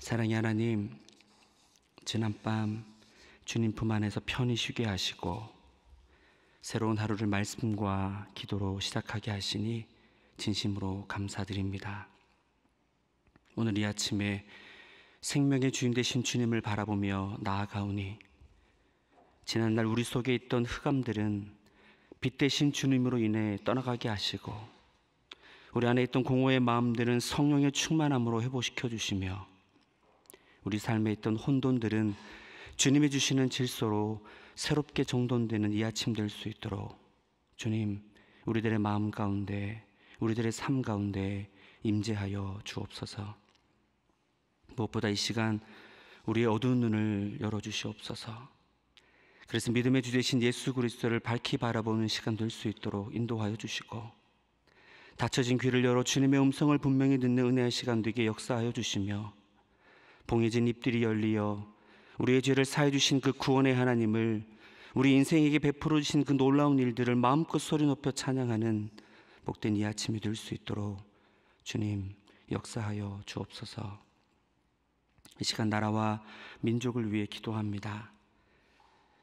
사랑의 하나님, 지난밤 주님 품 안에서 편히 쉬게 하시고 새로운 하루를 말씀과 기도로 시작하게 하시니 진심으로 감사드립니다. 오늘 이 아침에 생명의 주인 되신 주님을 바라보며 나아가오니 지난날 우리 속에 있던 흑암들은 빛 대신 주님으로 인해 떠나가게 하시고 우리 안에 있던 공허의 마음들은 성령의 충만함으로 회복시켜 주시며 우리 삶에 있던 혼돈들은 주님이 주시는 질서로 새롭게 정돈되는 이 아침 될 수 있도록 주님 우리들의 마음 가운데 우리들의 삶 가운데 임재하여 주옵소서. 무엇보다 이 시간 우리의 어두운 눈을 열어 주시옵소서. 그래서 믿음의 주 되신 예수 그리스도를 밝히 바라보는 시간 될 수 있도록 인도하여 주시고 닫혀진 귀를 열어 주님의 음성을 분명히 듣는 은혜의 시간 되게 역사하여 주시며 봉해진 입들이 열리어 우리의 죄를 사해 주신 그 구원의 하나님을 우리 인생에게 베풀어 주신 그 놀라운 일들을 마음껏 소리 높여 찬양하는 복된 이 아침이 될 수 있도록 주님 역사하여 주옵소서. 이 시간 나라와 민족을 위해 기도합니다.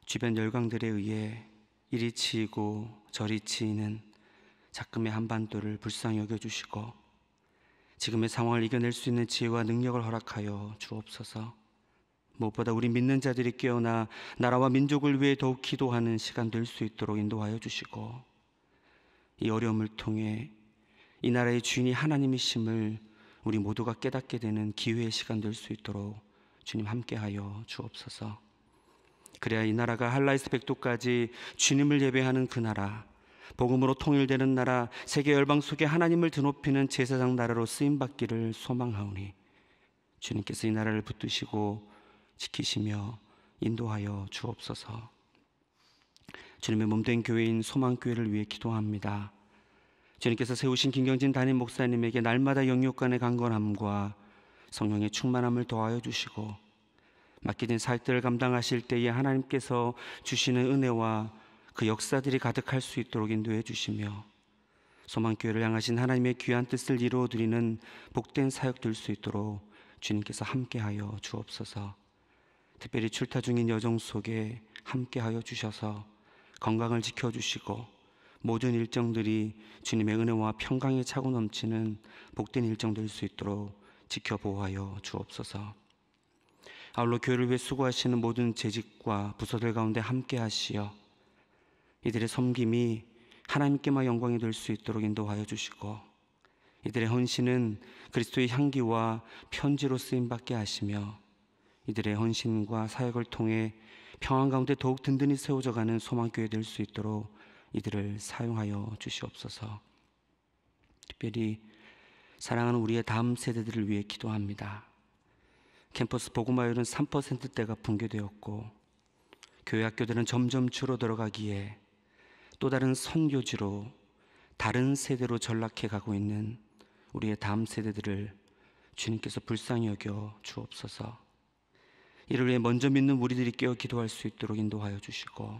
주변 열강들에 의해 이리 치이고 저리 치이는 작금의 한반도를 불쌍히 여겨 주시고 지금의 상황을 이겨낼 수 있는 지혜와 능력을 허락하여 주옵소서. 무엇보다 우리 믿는 자들이 깨어나 나라와 민족을 위해 더욱 기도하는 시간 될 수 있도록 인도하여 주시고 이 어려움을 통해 이 나라의 주인이 하나님이심을 우리 모두가 깨닫게 되는 기회의 시간 될 수 있도록 주님 함께하여 주옵소서. 그래야 이 나라가 한라이스 백도까지 주님을 예배하는 그 나라 복음으로 통일되는 나라, 세계 열방 속에 하나님을 드높이는 제사장 나라로 쓰임 받기를 소망하오니 주님께서 이 나라를 붙드시고 지키시며 인도하여 주옵소서. 주님의 몸된 교회인 소망교회를 위해 기도합니다. 주님께서 세우신 김경진 담임 목사님에게 날마다 영육간의 강건함과 성령의 충만함을 도하여 주시고 맡겨진 사역들을 감당하실 때에 하나님께서 주시는 은혜와 그 역사들이 가득할 수 있도록 인도해 주시며 소망교회를 향하신 하나님의 귀한 뜻을 이루어 드리는 복된 사역 될 수 있도록 주님께서 함께하여 주옵소서. 특별히 출타 중인 여정 속에 함께하여 주셔서 건강을 지켜 주시고 모든 일정들이 주님의 은혜와 평강에 차고 넘치는 복된 일정 될 수 있도록 지켜 보호하여 주옵소서. 아울러 교회를 위해 수고하시는 모든 재직과 부서들 가운데 함께 하시어 이들의 섬김이 하나님께만 영광이 될 수 있도록 인도하여 주시고 이들의 헌신은 그리스도의 향기와 편지로 쓰임 받게 하시며 이들의 헌신과 사역을 통해 평안 가운데 더욱 든든히 세워져 가는 소망교회 될 수 있도록 이들을 사용하여 주시옵소서. 특별히 사랑하는 우리의 다음 세대들을 위해 기도합니다. 캠퍼스 보고마율은 3%대가 붕괴되었고 교회 학교들은 점점 줄어들어가기에 또 다른 선교지로 다른 세대로 전락해 가고 있는 우리의 다음 세대들을 주님께서 불쌍히 여겨 주옵소서. 이를 위해 먼저 믿는 우리들이 깨어 기도할 수 있도록 인도하여 주시고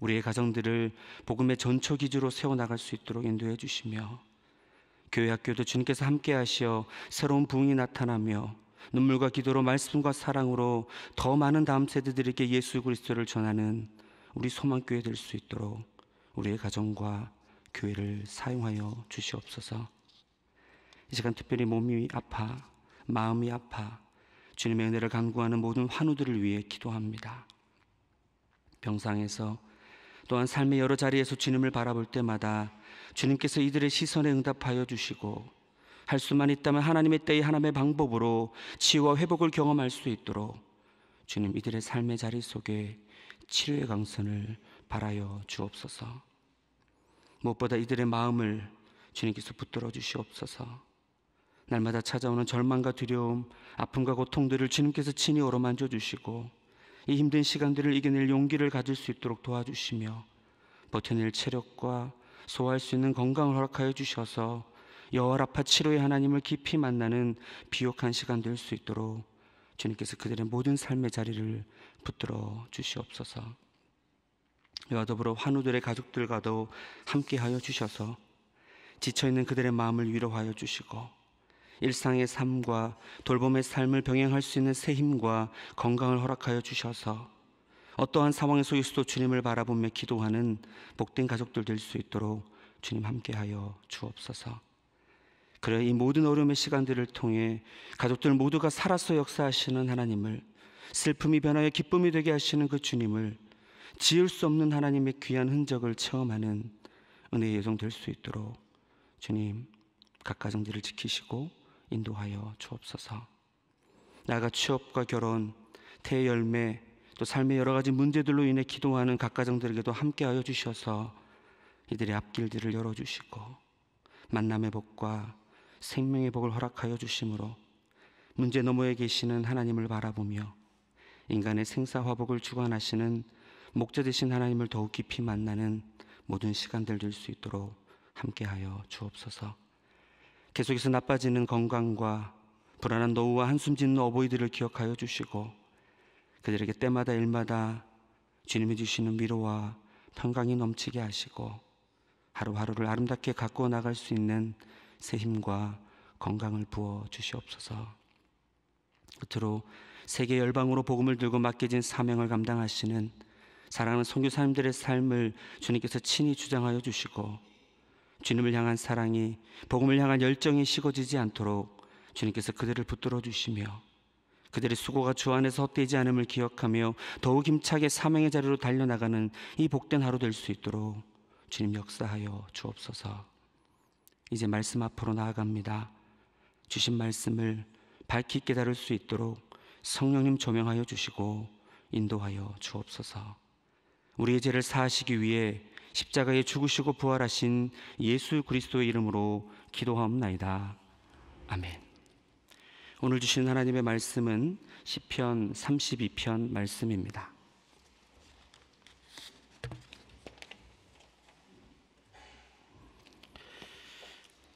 우리의 가정들을 복음의 전초 기지로 세워 나갈 수 있도록 인도해 주시며 교회 학교도 주님께서 함께 하시어 새로운 부흥이 나타나며 눈물과 기도로 말씀과 사랑으로 더 많은 다음 세대들에게 예수 그리스도를 전하는 우리 소망교회 될 수 있도록 우리의 가정과 교회를 사용하여 주시옵소서. 이 시간 특별히 몸이 아파, 마음이 아파, 주님의 은혜를 간구하는 모든 환우들을 위해 기도합니다. 병상에서 또한 삶의 여러 자리에서 주님을 바라볼 때마다 주님께서 이들의 시선에 응답하여 주시고 할 수만 있다면 하나님의 때의 하나님의 방법으로 치유와 회복을 경험할 수 있도록 주님 이들의 삶의 자리 속에 치료의 강선을 바라여 주옵소서. 무엇보다 이들의 마음을 주님께서 붙들어 주시옵소서. 날마다 찾아오는 절망과 두려움, 아픔과 고통들을 주님께서 친히 어루만져 주시고 이 힘든 시간들을 이겨낼 용기를 가질 수 있도록 도와주시며 버텨낼 체력과 소화할 수 있는 건강을 허락하여 주셔서 여호와라파 치료의 하나님을 깊이 만나는 비옥한 시간 될 수 있도록 주님께서 그들의 모든 삶의 자리를 붙들어 주시옵소서. 이와 더불어 환우들의 가족들과도 함께하여 주셔서 지쳐있는 그들의 마음을 위로하여 주시고 일상의 삶과 돌봄의 삶을 병행할 수 있는 새 힘과 건강을 허락하여 주셔서 어떠한 상황에서 예수도 주님을 바라보며 기도하는 복된 가족들 될 수 있도록 주님 함께하여 주옵소서. 그래 이 모든 어려움의 시간들을 통해 가족들 모두가 살아서 역사하시는 하나님을 슬픔이 변화의 기쁨이 되게 하시는 그 주님을 지을 수 없는 하나님의 귀한 흔적을 체험하는 은혜의 예정 될수 있도록 주님 각 가정들을 지키시고 인도하여 주옵소서. 나가 취업과 결혼, 태열매, 또 삶의 여러 가지 문제들로 인해 기도하는 각 가정들에게도 함께하여 주셔서 이들의 앞길들을 열어주시고 만남의 복과 생명의 복을 허락하여 주심으로 문제 너머에 계시는 하나님을 바라보며 인간의 생사화복을 주관하시는 목자 되신 하나님을 더욱 깊이 만나는 모든 시간들 될 수 있도록 함께하여 주옵소서. 계속해서 나빠지는 건강과 불안한 노후와 한숨 짓는 어버이들을 기억하여 주시고 그들에게 때마다 일마다 주님이 주시는 위로와 평강이 넘치게 하시고 하루하루를 아름답게 가꾸어 나갈 수 있는 새 힘과 건강을 부어 주시옵소서. 끝으로 세계 열방으로 복음을 들고 맡겨진 사명을 감당하시는 사랑하는 선교사님들의 삶을 주님께서 친히 주장하여 주시고 주님을 향한 사랑이 복음을 향한 열정이 식어지지 않도록 주님께서 그들을 붙들어 주시며 그들의 수고가 주 안에서 헛되지 않음을 기억하며 더욱 힘차게 사명의 자리로 달려나가는 이 복된 하루 될 수 있도록 주님 역사하여 주옵소서. 이제 말씀 앞으로 나아갑니다. 주신 말씀을 밝히 깨달을 수 있도록 성령님 조명하여 주시고 인도하여 주옵소서. 우리의 죄를 사하시기 위해 십자가에 죽으시고 부활하신 예수 그리스도의 이름으로 기도하옵나이다. 아멘. 오늘 주신 하나님의 말씀은 시편 32편 말씀입니다.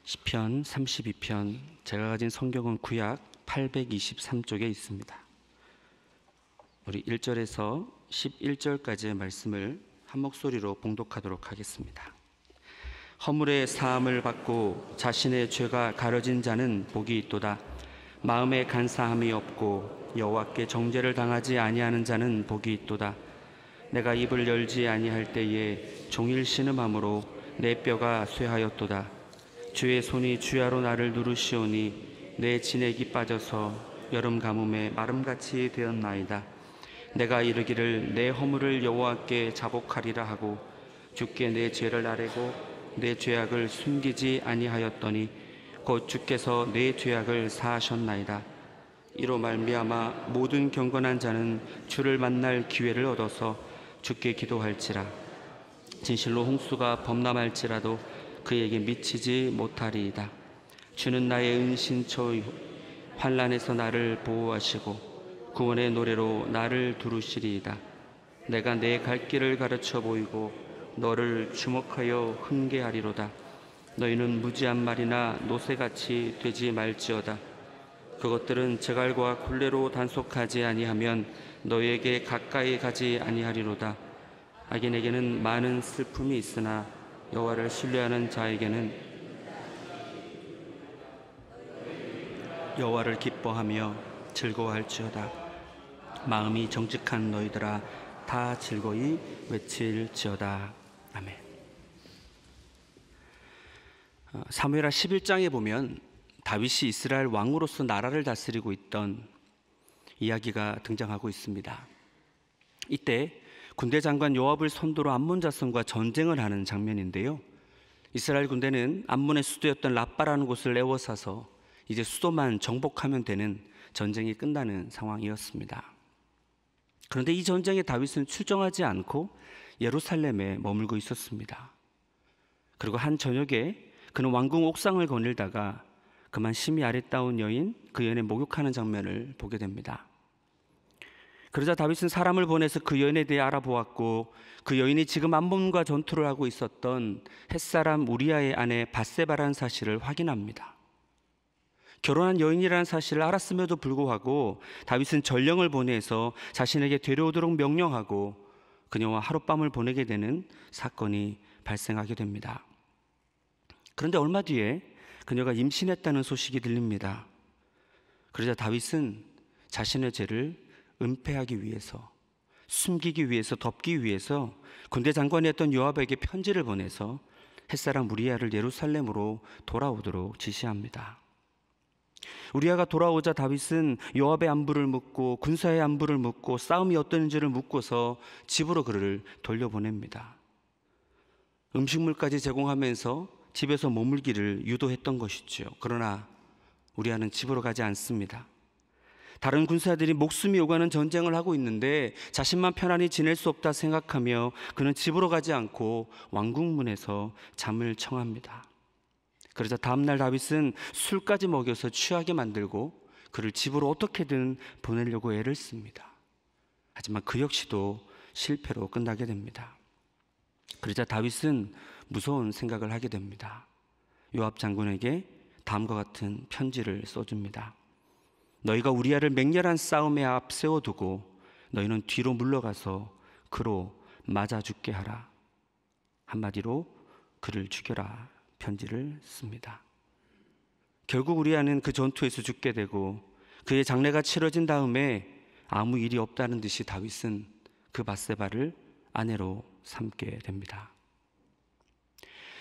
시편 32편 제가 가진 성경은 구약 823쪽에 있습니다. 우리 1절에서 11절까지의 말씀을 한 목소리로 봉독하도록 하겠습니다. 허물의 사함을 받고 자신의 죄가 가려진 자는 복이 있도다. 마음에 간사함이 없고 여호와께 정죄를 당하지 아니하는 자는 복이 있도다. 내가 입을 열지 아니할 때에 종일 신음함으로 내 뼈가 쇠하였도다. 주의 손이 주야로 나를 누르시오니 내 진액이 빠져서 여름 가뭄에 마름같이 되었나이다. 내가 이르기를 내 허물을 여호와께 자복하리라 하고 주께 내 죄를 아뢰고 내 죄악을 숨기지 아니하였더니 곧 주께서 내 죄악을 사하셨나이다. 이로 말미암아 모든 경건한 자는 주를 만날 기회를 얻어서 주께 기도할지라 진실로 홍수가 범람할지라도 그에게 미치지 못하리이다. 주는 나의 은신처요 환란에서 나를 보호하시고 구원의 노래로 나를 두르시리이다. 내가 내 갈 길을 가르쳐 보이고 너를 주목하여 훈계하리로다. 너희는 무지한 말이나 노새같이 되지 말지어다. 그것들은 제갈과 굴레로 단속하지 아니하면 너에게 가까이 가지 아니하리로다. 악인에게는 많은 슬픔이 있으나 여호와를 신뢰하는 자에게는 여호와를 기뻐하며 즐거워할지어다. 마음이 정직한 너희들아 다 즐거이 외칠지어다 아멘. 어, 사무엘하 11장에 보면 다윗이 이스라엘 왕으로서 나라를 다스리고 있던 이야기가 등장하고 있습니다. 이때 군대 장관 요압을 선도로 암몬 자손과 전쟁을 하는 장면인데요. 이스라엘 군대는 암몬의 수도였던 라빠라는 곳을 애워싸서 이제 수도만 정복하면 되는 전쟁이 끝나는 상황이었습니다. 그런데 이 전쟁에 다윗은 출정하지 않고 예루살렘에 머물고 있었습니다. 그리고 한 저녁에 그는 왕궁 옥상을 거닐다가 그만 심히 아랫다운 여인 그 여인의 목욕하는 장면을 보게 됩니다. 그러자 다윗은 사람을 보내서 그 여인에 대해 알아보았고 그 여인이 지금 암몬과 전투를 하고 있었던 햇사람 우리아의 아내 바세바라는 사실을 확인합니다. 결혼한 여인이라는 사실을 알았음에도 불구하고 다윗은 전령을 보내서 자신에게 데려오도록 명령하고 그녀와 하룻밤을 보내게 되는 사건이 발생하게 됩니다. 그런데 얼마 뒤에 그녀가 임신했다는 소식이 들립니다. 그러자 다윗은 자신의 죄를 은폐하기 위해서 숨기기 위해서 덮기 위해서 군대 장관이었던 요압에게 편지를 보내서 햇사람 무리야를 예루살렘으로 돌아오도록 지시합니다. 우리아가 돌아오자 다윗은 요압의 안부를 묻고 군사의 안부를 묻고 싸움이 어떤지를 묻고서 집으로 그를 돌려보냅니다. 음식물까지 제공하면서 집에서 머물기를 유도했던 것이지 그러나 우리아는 집으로 가지 않습니다. 다른 군사들이 목숨이 오가는 전쟁을 하고 있는데 자신만 편안히 지낼 수 없다 생각하며 그는 집으로 가지 않고 왕궁문에서 잠을 청합니다. 그러자 다음날 다윗은 술까지 먹여서 취하게 만들고 그를 집으로 어떻게든 보내려고 애를 씁니다. 하지만 그 역시도 실패로 끝나게 됩니다. 그러자 다윗은 무서운 생각을 하게 됩니다. 요압 장군에게 다음과 같은 편지를 써줍니다. 너희가 우리아를 맹렬한 싸움에 앞세워 두고 너희는 뒤로 물러가서 그로 맞아 죽게 하라. 한마디로 그를 죽여라 편지를 씁니다. 결국 우리아는 그 전투에서 죽게 되고 그의 장례가 치러진 다음에 아무 일이 없다는 듯이 다윗은 그 바세바를 아내로 삼게 됩니다.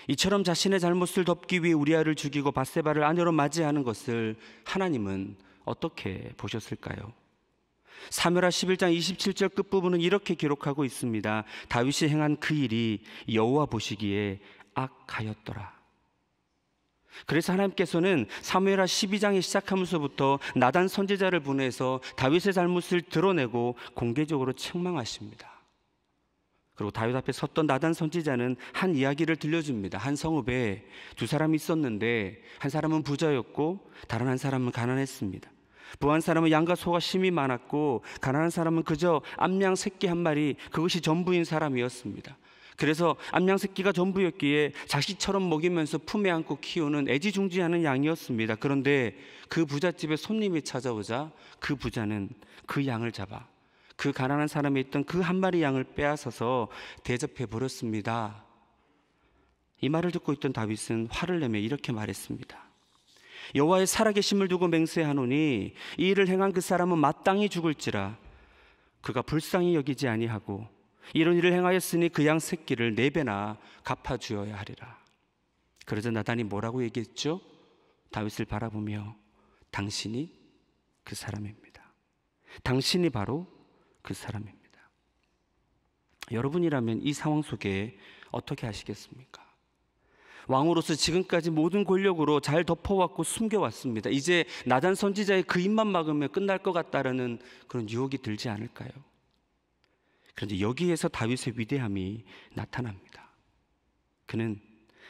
이처럼 자신의 잘못을 덮기 위해 우리아를 죽이고 바세바를 아내로 맞이하는 것을 하나님은 어떻게 보셨을까요? 사무라 11장 27절 끝부분은 이렇게 기록하고 있습니다. 다윗이 행한 그 일이 여호와 보시기에 악하였더라. 그래서 하나님께서는 사무엘하 12장에 시작하면서부터 나단 선지자를 보내서 다윗의 잘못을 드러내고 공개적으로 책망하십니다. 그리고 다윗 앞에 섰던 나단 선지자는 한 이야기를 들려줍니다. 한 성읍에 두 사람이 있었는데 한 사람은 부자였고 다른 한 사람은 가난했습니다. 부한 사람은 양과 소가 심이 많았고 가난한 사람은 그저 암양 새끼 한 마리 그것이 전부인 사람이었습니다. 그래서 암양 새끼가 전부였기에 자식처럼 먹이면서 품에 안고 키우는 애지중지하는 양이었습니다. 그런데 그 부잣집에 손님이 찾아오자 그 부자는 그 양을 잡아 그 가난한 사람이 있던 그 한 마리 양을 빼앗아서 대접해 버렸습니다. 이 말을 듣고 있던 다윗은 화를 내며 이렇게 말했습니다. 여호와의 살아계심을 두고 맹세하노니 이 일을 행한 그 사람은 마땅히 죽을지라 그가 불쌍히 여기지 아니하고 이런 일을 행하였으니 그 양 새끼를 네 배나 갚아주어야 하리라. 그러자 나단이 뭐라고 얘기했죠? 다윗을 바라보며 당신이 그 사람입니다. 당신이 바로 그 사람입니다. 여러분이라면 이 상황 속에 어떻게 하시겠습니까? 왕으로서 지금까지 모든 권력으로 잘 덮어왔고 숨겨왔습니다. 이제 나단 선지자의 그 입만 막으면 끝날 것 같다라는 그런 유혹이 들지 않을까요? 그런데 여기에서 다윗의 위대함이 나타납니다. 그는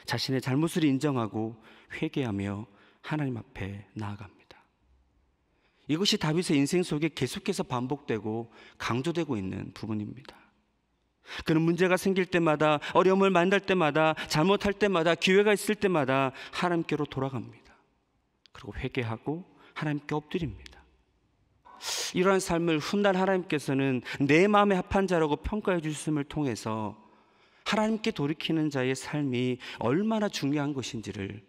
자신의 잘못을 인정하고 회개하며 하나님 앞에 나아갑니다. 이것이 다윗의 인생 속에 계속해서 반복되고 강조되고 있는 부분입니다. 그는 문제가 생길 때마다 어려움을 만날 때마다 잘못할 때마다 기회가 있을 때마다 하나님께로 돌아갑니다. 그리고 회개하고 하나님께 엎드립니다. 이러한 삶을 훗날 하나님께서는 내 마음에 합한 자라고 평가해 주셨음을 통해서 하나님께 돌이키는 자의 삶이 얼마나 중요한 것인지를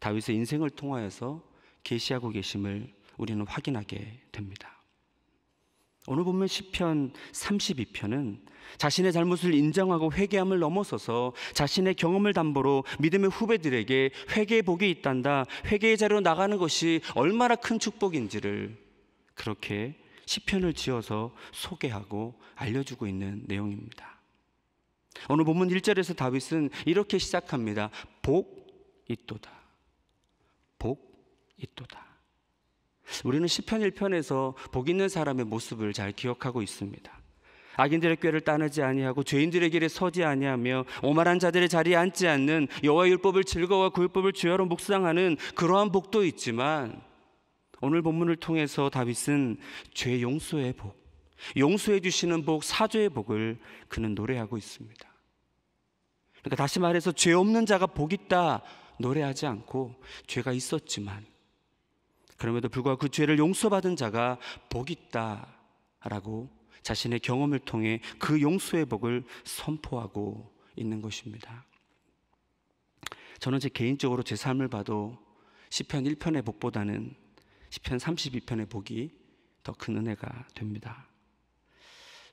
다윗의 인생을 통하여서 계시하고 계심을 우리는 확인하게 됩니다. 오늘 보면 시편 32편은 자신의 잘못을 인정하고 회개함을 넘어서서 자신의 경험을 담보로 믿음의 후배들에게 회개의 복이 있단다. 회개의 자리로 나가는 것이 얼마나 큰 축복인지를 그렇게 시편을 지어서 소개하고 알려주고 있는 내용입니다. 오늘 본문 1절에서 다윗은 이렇게 시작합니다. 복 있도다. 복 있도다. 우리는 시편 1편에서 복 있는 사람의 모습을 잘 기억하고 있습니다. 악인들의 꾀를 따르지 아니하고 죄인들의 길에 서지 아니하며 오만한 자들의 자리에 앉지 않는 여호와 율법을 즐거워 그 율법을 주야로 묵상하는 그러한 복도 있지만 오늘 본문을 통해서 다윗은 죄 용서의 복, 용서해 주시는 복, 사죄의 복을 그는 노래하고 있습니다. 그러니까 다시 말해서 죄 없는 자가 복 있다 노래하지 않고 죄가 있었지만 그럼에도 불구하고 그 죄를 용서받은 자가 복 있다라고 자신의 경험을 통해 그 용서의 복을 선포하고 있는 것입니다. 저는 제 개인적으로 제 삶을 봐도 시편 1편의 복보다는 10편 32편의 복이 더 큰 은혜가 됩니다.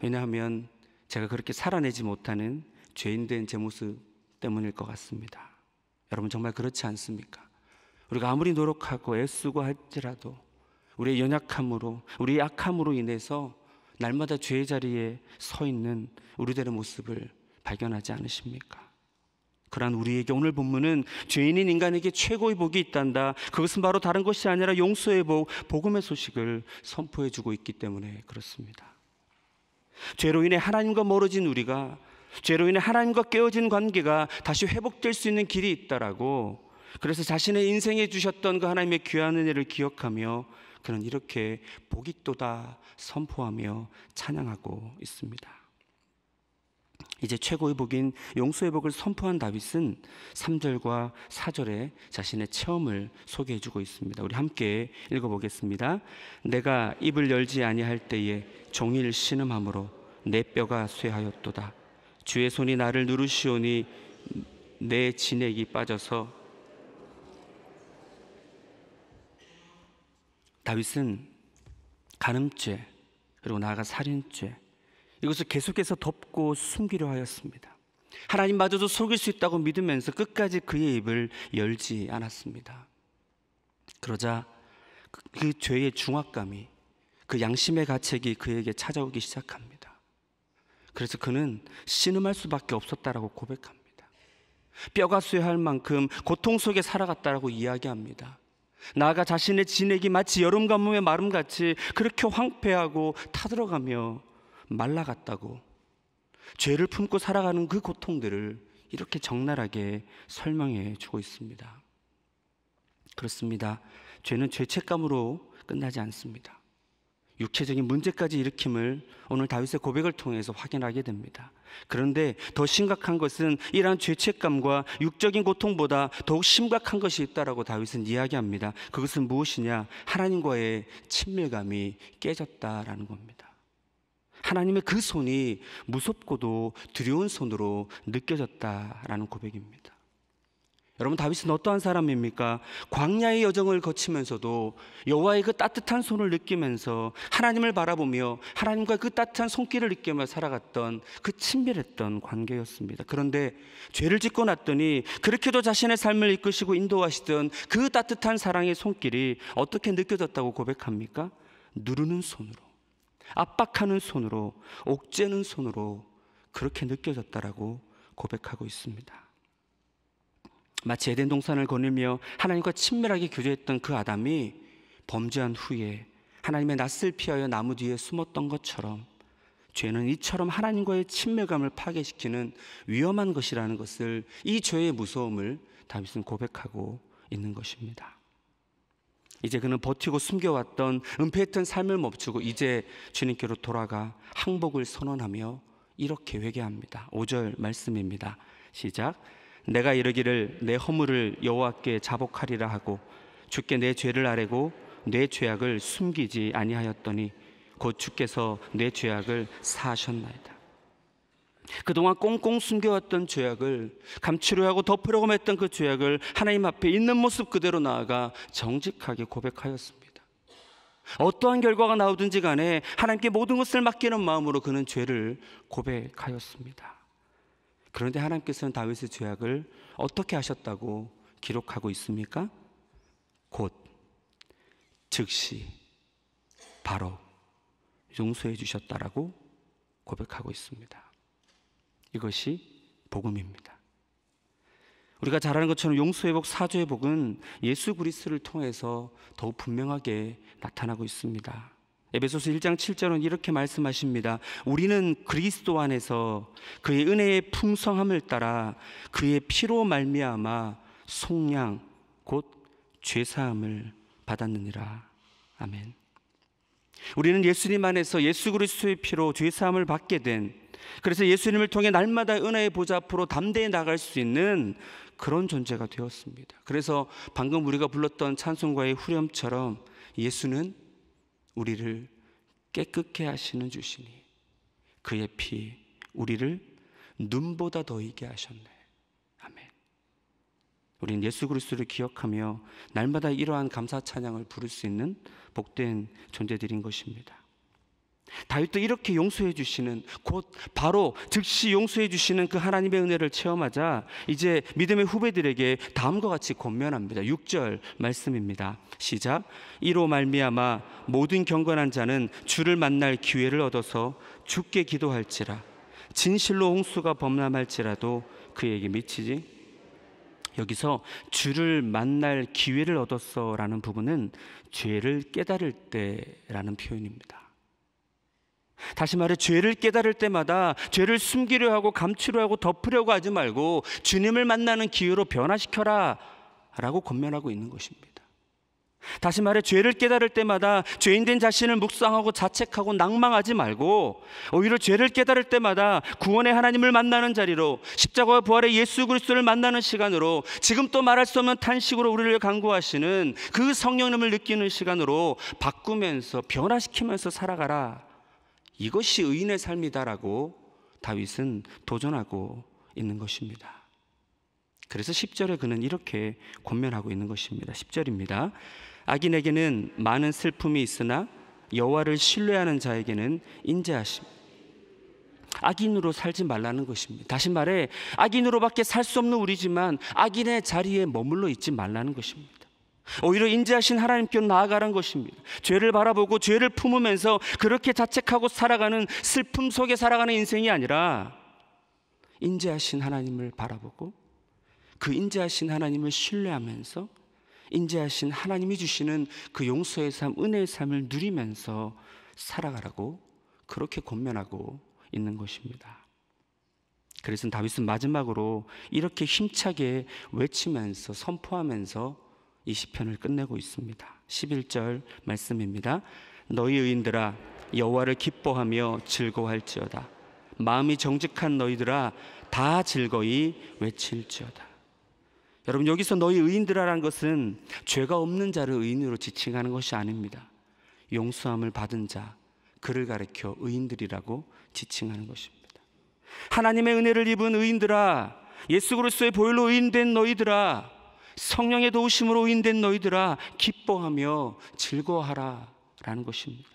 왜냐하면 제가 그렇게 살아내지 못하는 죄인된 제 모습 때문일 것 같습니다. 여러분 정말 그렇지 않습니까? 우리가 아무리 노력하고 애쓰고 할지라도 우리의 연약함으로 우리의 악함으로 인해서 날마다 죄의 자리에 서 있는 우리들의 모습을 발견하지 않으십니까? 그러한 우리에게 오늘 본문은 죄인인 인간에게 최고의 복이 있단다. 그것은 바로 다른 것이 아니라 용서의 복, 복음의 소식을 선포해 주고 있기 때문에 그렇습니다. 죄로 인해 하나님과 멀어진 우리가 죄로 인해 하나님과 깨어진 관계가 다시 회복될 수 있는 길이 있다라고 그래서 자신의 인생에 주셨던 그 하나님의 귀한 은혜를 기억하며 그는 이렇게 복이 또다 선포하며 찬양하고 있습니다. 이제 최고의 복인 용서의 복을 선포한 다윗은 3절과 4절에 자신의 체험을 소개해 주고 있습니다. 우리 함께 읽어 보겠습니다. 내가 입을 열지 아니할 때에 종일 신음함으로 내 뼈가 쇠하였도다. 주의 손이 나를 누르시오니 내 진액이 빠져서 다윗은 간음죄 그리고 나아가 살인죄 이것을 계속해서 덮고 숨기려 하였습니다. 하나님마저도 속일 수 있다고 믿으면서 끝까지 그의 입을 열지 않았습니다. 그러자 그, 그 죄의 중압감이 그 양심의 가책이 그에게 찾아오기 시작합니다. 그래서 그는 신음할 수밖에 없었다라고 고백합니다. 뼈가 쇠할 만큼 고통 속에 살아갔다라고 이야기합니다. 나아가 자신의 진액이 마치 여름 가뭄의 마름같이 그렇게 황폐하고 타들어가며 말라갔다고 죄를 품고 살아가는 그 고통들을 이렇게 적나라하게 설명해 주고 있습니다. 그렇습니다. 죄는 죄책감으로 끝나지 않습니다. 육체적인 문제까지 일으킴을 오늘 다윗의 고백을 통해서 확인하게 됩니다. 그런데 더 심각한 것은 이러한 죄책감과 육적인 고통보다 더욱 심각한 것이 있다라고 다윗은 이야기합니다. 그것은 무엇이냐? 하나님과의 친밀감이 깨졌다라는 겁니다. 하나님의 그 손이 무섭고도 두려운 손으로 느껴졌다라는 고백입니다. 여러분 다윗은 어떠한 사람입니까? 광야의 여정을 거치면서도 여호와의 그 따뜻한 손을 느끼면서 하나님을 바라보며 하나님과 그 따뜻한 손길을 느끼며 살아갔던 그 친밀했던 관계였습니다. 그런데 죄를 짓고 났더니 그렇게도 자신의 삶을 이끄시고 인도하시던 그 따뜻한 사랑의 손길이 어떻게 느껴졌다고 고백합니까? 누르는 손으로. 압박하는 손으로, 옥죄는 손으로 그렇게 느껴졌다라고 고백하고 있습니다. 마치 에덴 동산을 거닐며 하나님과 친밀하게 교제했던 그 아담이 범죄한 후에 하나님의 낯을 피하여 나무 뒤에 숨었던 것처럼 죄는 이처럼 하나님과의 친밀감을 파괴시키는 위험한 것이라는 것을 이 죄의 무서움을 다윗은 고백하고 있는 것입니다. 이제 그는 버티고 숨겨왔던 은폐했던 삶을 멈추고 이제 주님께로 돌아가 항복을 선언하며 이렇게 회개합니다. 5절 말씀입니다. 시작. 내가 이르기를 내 허물을 여호와께 자복하리라 하고 주께 내 죄를 아뢰고 내 죄악을 숨기지 아니하였더니 곧 주께서 내 죄악을 사하셨나이다. 그동안 꽁꽁 숨겨왔던 죄악을 감추려 하고 덮으려고 했던 그 죄악을 하나님 앞에 있는 모습 그대로 나아가 정직하게 고백하였습니다. 어떠한 결과가 나오든지 간에 하나님께 모든 것을 맡기는 마음으로 그는 죄를 고백하였습니다. 그런데 하나님께서는 다윗의 죄악을 어떻게 하셨다고 기록하고 있습니까? 곧 즉시 바로 용서해 주셨다라고 고백하고 있습니다. 이것이 복음입니다. 우리가 잘 아는 것처럼 용서의 복, 사죄의 복은 예수 그리스를 통해서 더욱 분명하게 나타나고 있습니다. 에베소서 1장 7절은 이렇게 말씀하십니다. 우리는 그리스도 안에서 그의 은혜의 풍성함을 따라 그의 피로 말미암아 속량 곧 죄사함을 받았느니라. 아멘. 우리는 예수님 안에서 예수 그리스도의 피로 죄사함을 받게 된 그래서 예수님을 통해 날마다 은혜의 보좌 앞으로 담대히 나갈 수 있는 그런 존재가 되었습니다. 그래서 방금 우리가 불렀던 찬송과의 후렴처럼 예수는 우리를 깨끗게 하시는 주시니 그의 피 우리를 눈보다 더 이게 하셨네. 아멘. 우린 예수 그리스도를 기억하며 날마다 이러한 감사 찬양을 부를 수 있는 복된 존재들인 것입니다. 다윗도 이렇게 용서해 주시는 곧 바로 즉시 용서해 주시는 그 하나님의 은혜를 체험하자 이제 믿음의 후배들에게 다음과 같이 권면합니다. 6절 말씀입니다. 시작 이로 말미암아 모든 경건한 자는 주를 만날 기회를 얻어서 주께 기도할지라 진실로 홍수가 범람할지라도 그에게 미치지 여기서 주를 만날 기회를 얻었어라는 부분은 죄를 깨달을 때라는 표현입니다. 다시 말해 죄를 깨달을 때마다 죄를 숨기려 하고 감추려 하고 덮으려고 하지 말고 주님을 만나는 기회로 변화시켜라 라고 권면하고 있는 것입니다. 다시 말해 죄를 깨달을 때마다 죄인된 자신을 묵상하고 자책하고 낭망하지 말고 오히려 죄를 깨달을 때마다 구원의 하나님을 만나는 자리로 십자가와 부활의 예수 그리스도를 만나는 시간으로 지금 또 말할 수 없는 탄식으로 우리를 간구하시는 그 성령님을 느끼는 시간으로 바꾸면서 변화시키면서 살아가라 이것이 의인의 삶이다라고 다윗은 도전하고 있는 것입니다. 그래서 10절에 그는 이렇게 권면하고 있는 것입니다. 10절입니다. 악인에게는 많은 슬픔이 있으나 여호와를 신뢰하는 자에게는 인자하심. 악인으로 살지 말라는 것입니다. 다시 말해 악인으로밖에 살 수 없는 우리지만 악인의 자리에 머물러 있지 말라는 것입니다. 오히려 인자하신 하나님께 나아가란 것입니다. 죄를 바라보고 죄를 품으면서 그렇게 자책하고 살아가는 슬픔 속에 살아가는 인생이 아니라 인자하신 하나님을 바라보고 그 인자하신 하나님을 신뢰하면서 인자하신 하나님이 주시는 그 용서의 삶, 은혜의 삶을 누리면서 살아가라고 그렇게 권면하고 있는 것입니다. 그래서 다윗은 마지막으로 이렇게 힘차게 외치면서 선포하면서 이 시편을 끝내고 있습니다. 11절 말씀입니다. 너희 의인들아 여호와를 기뻐하며 즐거워할지어다. 마음이 정직한 너희들아 다 즐거이 외칠지어다. 여러분 여기서 너희 의인들아라는 것은 죄가 없는 자를 의인으로 지칭하는 것이 아닙니다. 용서함을 받은 자 그를 가리켜 의인들이라고 지칭하는 것입니다. 하나님의 은혜를 입은 의인들아 예수 그리스도의 보혈로 의인된 너희들아 성령의 도우심으로 인된 너희들아 기뻐하며 즐거워하라 라는 것입니다.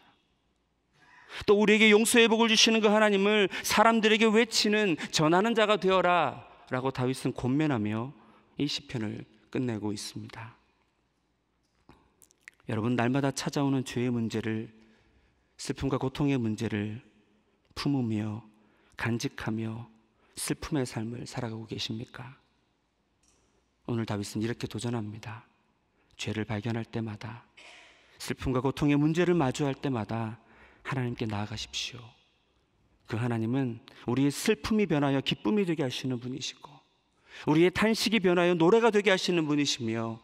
또 우리에게 용서의 복을 주시는 그 하나님을 사람들에게 외치는 전하는 자가 되어라 라고 다윗은 권면하며 이 시편을 끝내고 있습니다. 여러분 날마다 찾아오는 죄의 문제를 슬픔과 고통의 문제를 품으며 간직하며 슬픔의 삶을 살아가고 계십니까? 오늘 다윗은 이렇게 도전합니다. 죄를 발견할 때마다 슬픔과 고통의 문제를 마주할 때마다 하나님께 나아가십시오. 그 하나님은 우리의 슬픔이 변하여 기쁨이 되게 하시는 분이시고 우리의 탄식이 변하여 노래가 되게 하시는 분이시며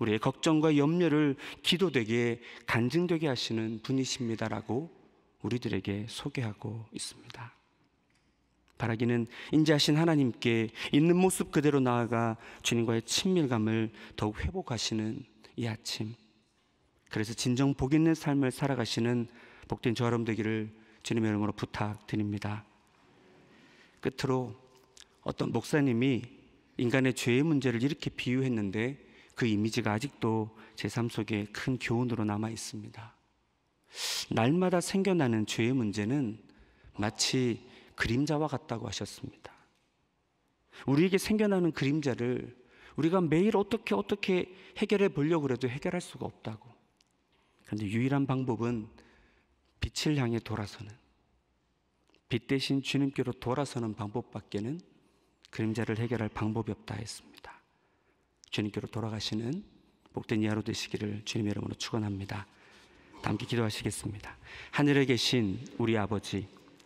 우리의 걱정과 염려를 기도되게 간증되게 하시는 분이십니다라고 우리들에게 소개하고 있습니다. 바라기는 인자하신 하나님께 있는 모습 그대로 나아가 주님과의 친밀감을 더욱 회복하시는 이 아침. 그래서 진정 복 있는 삶을 살아가시는 복된 저 여러분 되기를 주님의 이름으로 부탁드립니다. 끝으로 어떤 목사님이 인간의 죄의 문제를 이렇게 비유했는데 그 이미지가 아직도 제 삶 속에 큰 교훈으로 남아 있습니다. 날마다 생겨나는 죄의 문제는 마치 그림자와 같다고 하셨습니다. 우리에게 생겨나는 그림자를 우리가 매일 어떻게 어떻게 해결해 보려고 해도 해결할 수가 없다고. 그런데 유일한 방법은 빛을 향해 돌아서는 빛 대신 주님께로 돌아서는 방법밖에는 그림자를 해결할 방법이 없다 했습니다. 주님께로 돌아가시는 복된 이하로 되시기를 주님 이름으로 축원합니다. 함께 기도하시겠습니다. 하늘에 계신 우리 아버지